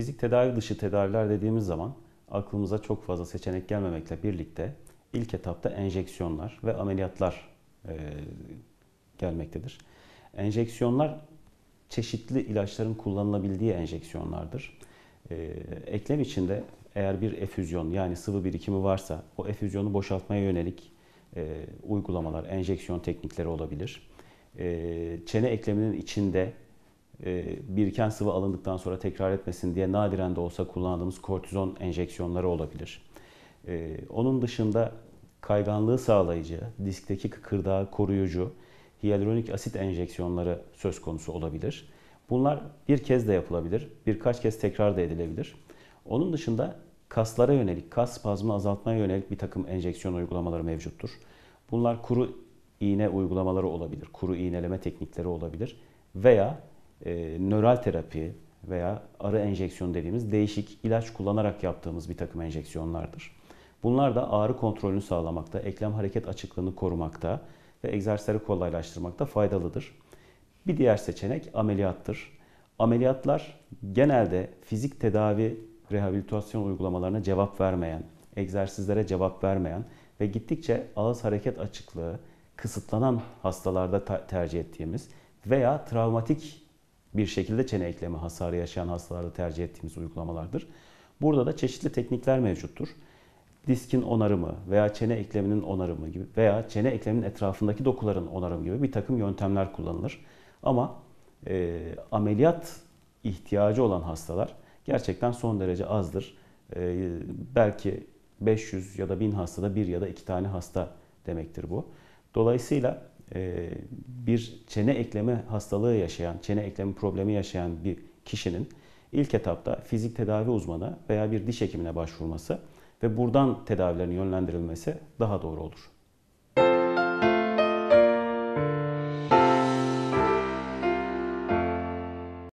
fizik tedavi dışı tedaviler dediğimiz zaman aklımıza çok fazla seçenek gelmemekle birlikte ilk etapta enjeksiyonlar ve ameliyatlar e, gelmektedir. Enjeksiyonlar çeşitli ilaçların kullanılabildiği enjeksiyonlardır. E, eklem içinde eğer bir efüzyon yani sıvı birikimi varsa o efüzyonu boşaltmaya yönelik e, uygulamalar, enjeksiyon teknikleri olabilir. E, çene ekleminin içinde e, biriken sıvı alındıktan sonra tekrar etmesin diye nadiren de olsa kullandığımız kortizon enjeksiyonları olabilir. E, onun dışında kayganlığı sağlayıcı, diskteki kıkırdağı koruyucu, hyaluronik asit enjeksiyonları söz konusu olabilir. Bunlar bir kez de yapılabilir, birkaç kez tekrar da edilebilir. Onun dışında kaslara yönelik, kas spazmını azaltmaya yönelik bir takım enjeksiyon uygulamaları mevcuttur. Bunlar kuru iğne uygulamaları olabilir, kuru iğneleme teknikleri olabilir veya e, nöral terapi veya arı enjeksiyon dediğimiz değişik ilaç kullanarak yaptığımız bir takım enjeksiyonlardır. Bunlar da ağrı kontrolünü sağlamakta, eklem hareket açıklığını korumakta ve egzersizleri kolaylaştırmakta faydalıdır. Bir diğer seçenek ameliyattır. Ameliyatlar genelde fizik tedavi rehabilitasyon uygulamalarına cevap vermeyen, egzersizlere cevap vermeyen ve gittikçe ağız hareket açıklığı kısıtlanan hastalarda tercih ettiğimiz veya travmatik bir şekilde çene eklemi hasarı yaşayan hastalarda tercih ettiğimiz uygulamalardır. Burada da çeşitli teknikler mevcuttur. Diskin onarımı veya çene ekleminin onarımı gibi veya çene ekleminin etrafındaki dokuların onarımı gibi bir takım yöntemler kullanılır. Ama e, ameliyat ihtiyacı olan hastalar gerçekten son derece azdır. E, belki 500 ya da 1000 hastada bir ya da iki tane hasta demektir bu. Dolayısıyla e, bir çene ekleme hastalığı yaşayan, çene ekleme problemi yaşayan bir kişinin ilk etapta fizik tedavi uzmanı veya bir diş hekimine başvurması ve buradan tedavilerin yönlendirilmesi daha doğru olur.